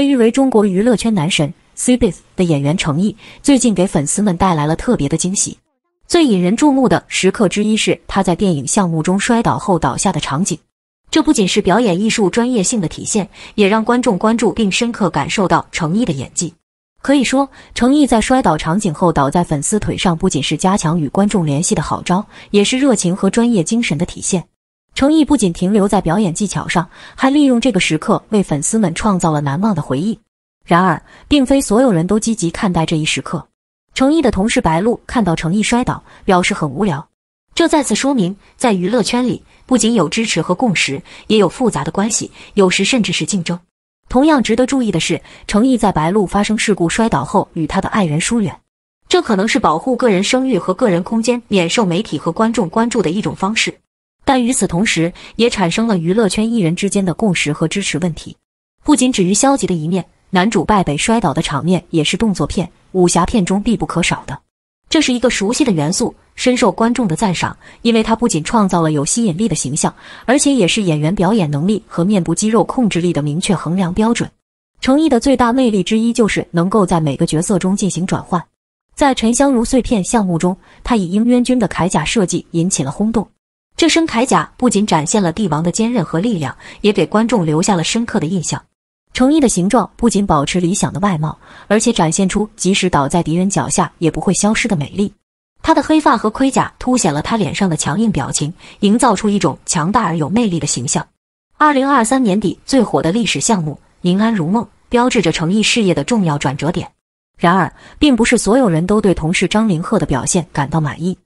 被誉为中国娱乐圈男神 C b e i 的演员程毅，最近给粉丝们带来了特别的惊喜。最引人注目的时刻之一是他在电影项目中摔倒后倒下的场景。这不仅是表演艺术专业性的体现，也让观众关注并深刻感受到程毅的演技。可以说，程毅在摔倒场景后倒在粉丝腿上，不仅是加强与观众联系的好招，也是热情和专业精神的体现。成毅不仅停留在表演技巧上，还利用这个时刻为粉丝们创造了难忘的回忆。然而，并非所有人都积极看待这一时刻。成毅的同事白鹿看到成毅摔倒，表示很无聊。这再次说明，在娱乐圈里，不仅有支持和共识，也有复杂的关系，有时甚至是竞争。同样值得注意的是，成毅在白鹿发生事故摔倒后，与他的爱人疏远。这可能是保护个人声誉和个人空间，免受媒体和观众关注的一种方式。但与此同时，也产生了娱乐圈艺人之间的共识和支持问题，不仅止于消极的一面。男主败北摔倒的场面也是动作片、武侠片中必不可少的，这是一个熟悉的元素，深受观众的赞赏，因为它不仅创造了有吸引力的形象，而且也是演员表演能力和面部肌肉控制力的明确衡量标准。成毅的最大魅力之一就是能够在每个角色中进行转换，在《沉香如碎片》项目中，他以英渊君的铠甲设计引起了轰动。这身铠甲不仅展现了帝王的坚韧和力量，也给观众留下了深刻的印象。成毅的形状不仅保持理想的外貌，而且展现出即使倒在敌人脚下也不会消失的美丽。他的黑发和盔甲凸显了他脸上的强硬表情，营造出一种强大而有魅力的形象。二零二三年底最火的历史项目《宁安如梦》标志着成毅事业的重要转折点。然而，并不是所有人都对同事张凌赫的表现感到满意。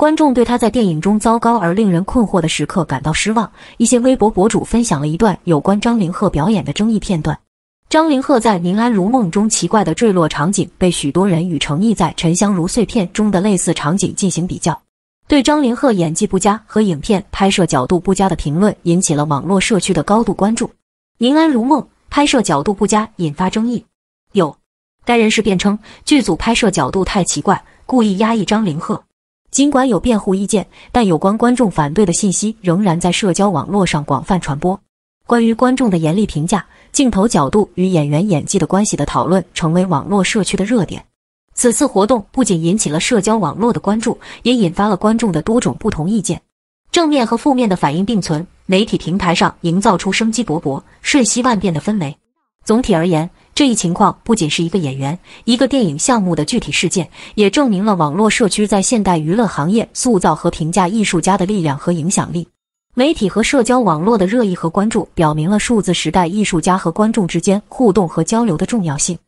观众对他在电影中糟糕而令人困惑的时刻感到失望。一些微博博主分享了一段有关张凌赫表演的争议片段。张凌赫在《宁安如梦》中奇怪的坠落场景被许多人与成毅在《沉香如碎片中的类似场景进行比较。对张凌赫演技不佳和影片拍摄角度不佳的评论引起了网络社区的高度关注。《宁安如梦》拍摄角度不佳引发争议，有该人士辩称剧组拍摄角度太奇怪，故意压抑张凌赫。尽管有辩护意见，但有关观众反对的信息仍然在社交网络上广泛传播。关于观众的严厉评价、镜头角度与演员演技的关系的讨论，成为网络社区的热点。此次活动不仅引起了社交网络的关注，也引发了观众的多种不同意见，正面和负面的反应并存，媒体平台上营造出生机勃勃、瞬息万变的氛围。总体而言，这一情况不仅是一个演员、一个电影项目的具体事件，也证明了网络社区在现代娱乐行业塑造和评价艺术家的力量和影响力。媒体和社交网络的热议和关注，表明了数字时代艺术家和观众之间互动和交流的重要性。